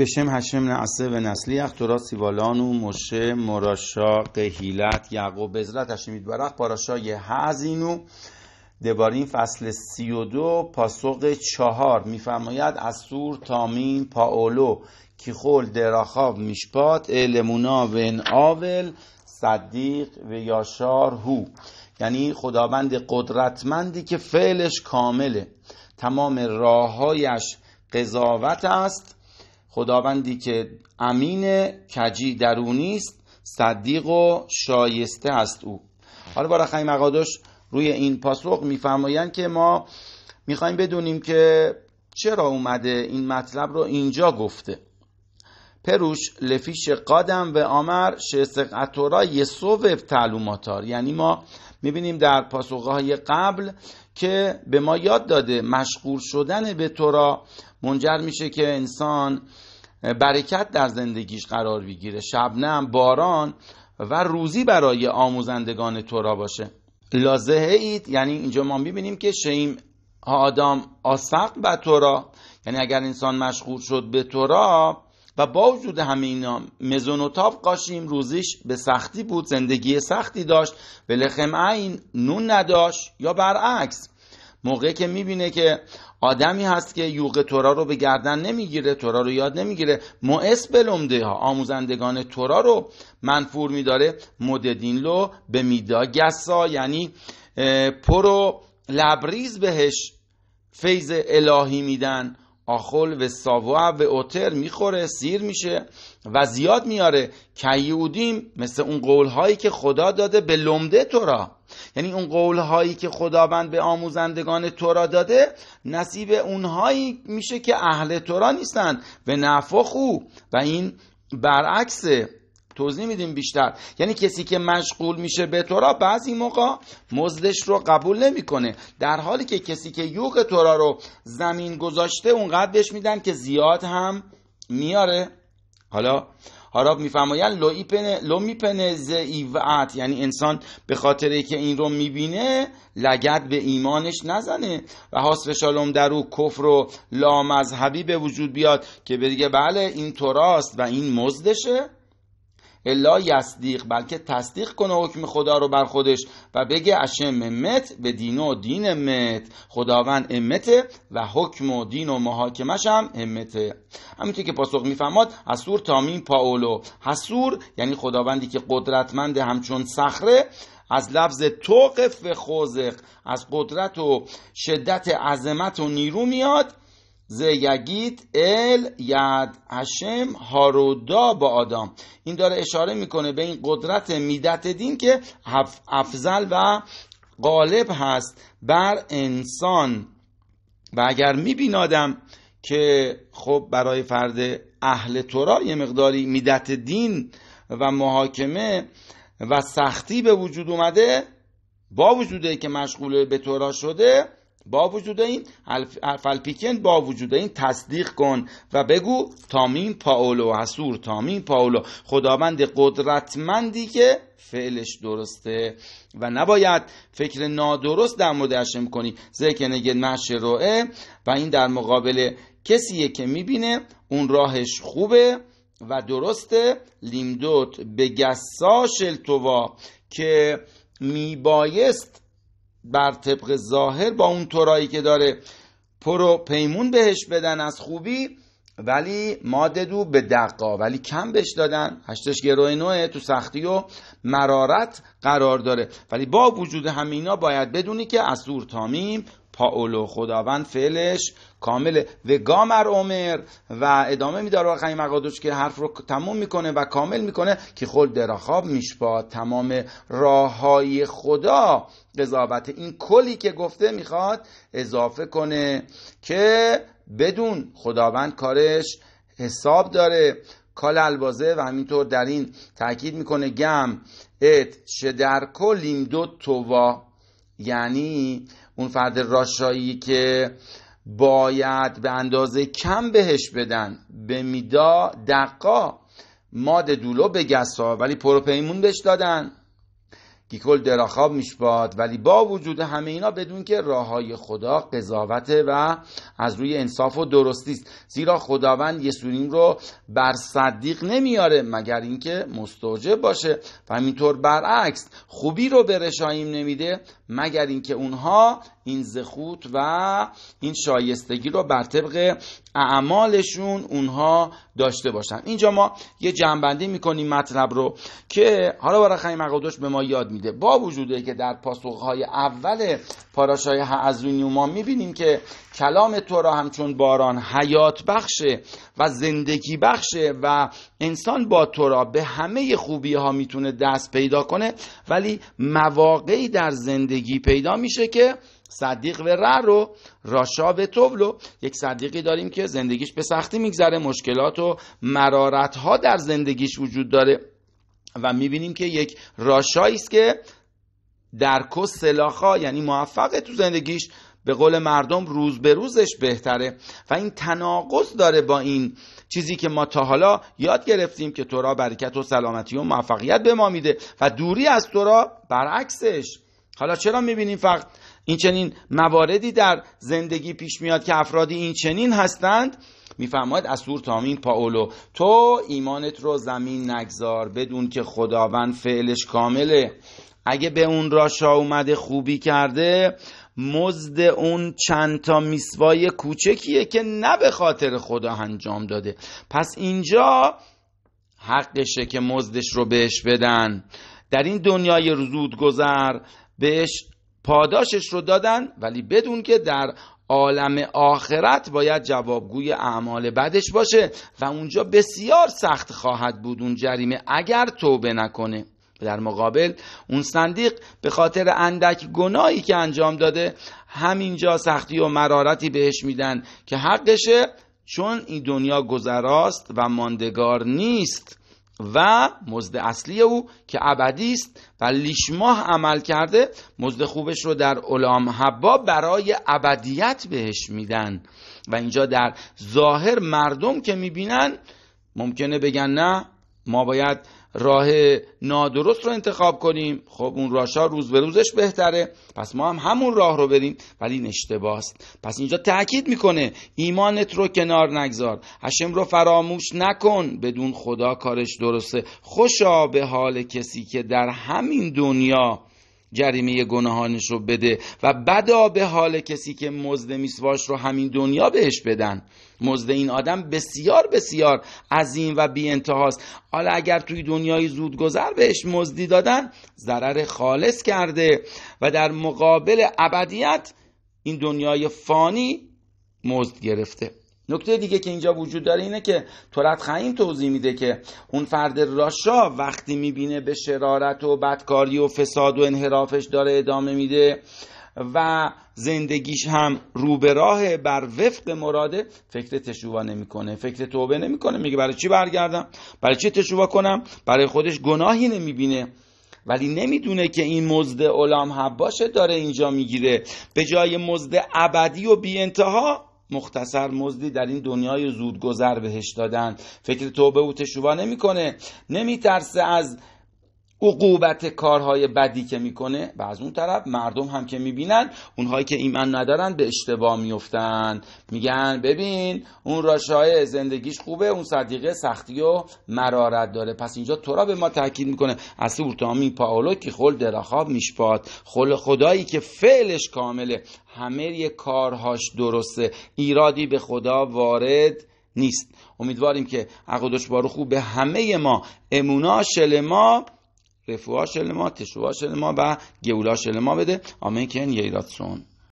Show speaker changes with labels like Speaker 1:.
Speaker 1: هشم نعصه و نسلی اخترا سیوالانو مشه مراشا قهیلت یعقوب بزرت عزت برخ پاراشا پاراشای هزینو دبارین فصل دو پاسوق چهار میفرماید اسور تامین پاولو کیخول دراخاب میشپات المونا ون آول صدیق و یاشار هو یعنی خداوند قدرتمندی که فعلش کامله تمام راههایش قضاوت است خداوندی که امین کجی درونی صدیق و شایسته است او حالا بارخی مقادش روی این پاسخ میفرمایند که ما میخوایم بدونیم که چرا اومده این مطلب رو اینجا گفته پروش لفیش قادم و آمر شسق اتورا یسوف تعلوماتار یعنی ما میبینیم در پاسخهای قبل که به ما یاد داده مشغول شدن به تورا منجر میشه که انسان برکت در زندگیش قرار بگیره شبنم باران و روزی برای آموزندگان تورا باشه لازه اید یعنی اینجا ما میبینیم که شیم آدم آسق به تورا یعنی اگر انسان مشغول شد به تورا و با وجود همه اینا تاف قاشیم روزیش به سختی بود زندگی سختی داشت به لخم عین نون نداشت یا برعکس موقعی که میبینه که آدمی هست که یوق تورا رو به گردن نمیگیره تورا رو یاد نمیگیره مؤس بلومده ها آموزندگان تورا رو منفور میداره مددین لو به میدا گسا یعنی پرو لبریز بهش فیض الهی میدن آخل و ساوا و اوتر میخوره سیر میشه و زیاد میاره کیودیم مثل اون قولهایی که خدا داده به لمده تورا یعنی اون قولهایی که خداوند به آموزندگان تورا داده نصیب اونهایی میشه که اهل تورا نیستند به نفخو و این برعکسه توضیح میدیم بیشتر یعنی کسی که مشغول میشه به تورا بعضی موقع مزدش رو قبول نمیکنه در حالی که کسی که یوغ تورا رو زمین گذاشته اونقدر بهش میدن که زیاد هم میاره حالا هاراب میفرمایند لو, لو زعیوعت یعنی انسان به خاطر که این رو میبینه لگت به ایمانش نزنه و حاصل شالوم در او کفر و لامذهبی به وجود بیاد که بگه بله این توراست و این مزدشه الا یصدیق بلکه تصدیق کنه حکم خدا رو بر خودش و بگه اشم امت به دین و دین امت خداوند امته و حکم و دین و محاکمش هم امته همینطور که پاسخ میفهماد حسور تامین پاولو حسور یعنی خداوندی که قدرتمند همچون صخره از لفظ توقف خوزق از قدرت و شدت عظمت و نیرو میاد ز یگید ال ید هشم هارودا با آدم این داره اشاره میکنه به این قدرت میدت دین که افضل و غالب هست بر انسان و اگر میبینادم که خب برای فرد اهل تورا یه مقداری میدت دین و محاکمه و سختی به وجود اومده با وجوده که مشغول به تورا شده با وجود این فلپیکن با وجود این تصدیق کن و بگو تامین پاولو حسور تامین پاولو خداوند قدرتمندی که فعلش درسته و نباید فکر نادرست در موردش کنی زکه نگه محش روه و این در مقابل کسیه که میبینه اون راهش خوبه و درسته لیمدوت به گساشل که میبایست بر طبق ظاهر با اون تورایی که داره پرو پیمون بهش بدن از خوبی ولی ماده دو به دقا ولی کم بهش دادن هشتش گروه نوعه تو سختی و مرارت قرار داره ولی با وجود همینا باید بدونی که از تامیم پاولو خداوند فعلش کامل و گامر عمر و ادامه میداره آقای مقادوش که حرف رو تموم میکنه و کامل میکنه که خود دراخاب میشپا تمام راه های خدا قضاوت این کلی که گفته میخواد اضافه کنه که بدون خداوند کارش حساب داره کال البازه و همینطور در این تاکید میکنه گم ات در کلیم دو تووا یعنی اون فرد راشایی که باید به اندازه کم بهش بدن به میدا دقا ماد دولو به گسا ولی پروپیمون بهش دادن کل دراخاب میشباد ولی با وجود همه اینا بدون که راه های خدا قضاوته و از روی انصاف و درستی است زیرا خداوند یسورین رو بر صدیق نمیاره مگر اینکه مستوجب باشه و همینطور برعکس خوبی رو به رشاییم نمیده مگر اینکه اونها این زخوت و این شایستگی رو بر طبق اعمالشون اونها داشته باشن اینجا ما یه جنبندی میکنیم مطلب رو که حالا برای خیلی به ما یاد با وجوده که در پاسخهای اول پاراشای هعزونیو ما میبینیم که کلام تو را همچون باران حیات بخشه و زندگی بخشه و انسان با تو را به همه خوبی ها میتونه دست پیدا کنه ولی مواقعی در زندگی پیدا میشه که صدیق و ره رو راشا و توبلو یک صدیقی داریم که زندگیش به سختی میگذره مشکلات و مرارت ها در زندگیش وجود داره و میبینیم که یک راشایی است که در کس سلاخا یعنی موفق تو زندگیش به قول مردم روز به روزش بهتره و این تناقض داره با این چیزی که ما تا حالا یاد گرفتیم که را برکت و سلامتی و موفقیت به ما میده و دوری از تورا برعکسش حالا چرا میبینیم فقط این چنین مواردی در زندگی پیش میاد که افرادی این چنین هستند میفرماید از سور تامین پاولو تو ایمانت رو زمین نگذار بدون که خداوند فعلش کامله اگه به اون راشا اومده خوبی کرده مزد اون چند تا میسوای کوچکیه که نه به خاطر خدا انجام داده پس اینجا حقشه که مزدش رو بهش بدن در این دنیای زود گذر بهش پاداشش رو دادن ولی بدون که در عالم آخرت باید جوابگوی اعمال بدش باشه و اونجا بسیار سخت خواهد بود اون جریمه اگر توبه نکنه در مقابل اون صندیق به خاطر اندک گناهی که انجام داده همینجا سختی و مرارتی بهش میدن که حقشه چون این دنیا گذراست و ماندگار نیست و مزد اصلی او که ابدی است و لیشماه عمل کرده مزد خوبش رو در علام حبا برای ابدیت بهش میدن و اینجا در ظاهر مردم که میبینن ممکنه بگن نه ما باید راه نادرست رو انتخاب کنیم خب اون راشا روز به روزش بهتره پس ما هم همون راه رو بریم ولی این اشتباه پس اینجا تاکید میکنه ایمانت رو کنار نگذار هشم رو فراموش نکن بدون خدا کارش درسته خوشا به حال کسی که در همین دنیا جریمه گناهانش رو بده و بدا به حال کسی که مزد میسواش رو همین دنیا بهش بدن مزد این آدم بسیار بسیار عظیم و بی انتهاست حالا اگر توی دنیای زودگذر بهش مزدی دادن ضرر خالص کرده و در مقابل ابدیت این دنیای فانی مزد گرفته نکته دیگه که اینجا وجود داره اینه که تورت خیم توضیح میده که اون فرد راشا وقتی میبینه به شرارت و بدکاری و فساد و انحرافش داره ادامه میده و زندگیش هم رو به راه بر وفق مراده فکر تشووا نمیکنه فکر توبه نمیکنه میگه برای چی برگردم برای چی تشووا کنم برای خودش گناهی نمیبینه ولی نمیدونه که این مزد علام حباشه داره اینجا میگیره به جای مزد ابدی و بی انتها مختصر مزدی در این دنیای زودگذر بهش دادن فکر توبه و تشوبه نمیکنه نمیترسه از عقوبت کارهای بدی که میکنه و از اون طرف مردم هم که میبینن اونهایی که ایمان ندارن به اشتباه میفتن میگن ببین اون راشای زندگیش خوبه اون صدیقه سختی و مرارت داره پس اینجا تو را به ما تاکید میکنه از تامین پاولو که خل درخواب میشپاد خل خدایی که فعلش کامله همه کارهاش درسته ایرادی به خدا وارد نیست امیدواریم که عقدش بارو خوب به همه ما امونا ما، رفوا شلما ما شلما و گولا شلما بده آمین کن ییراتسون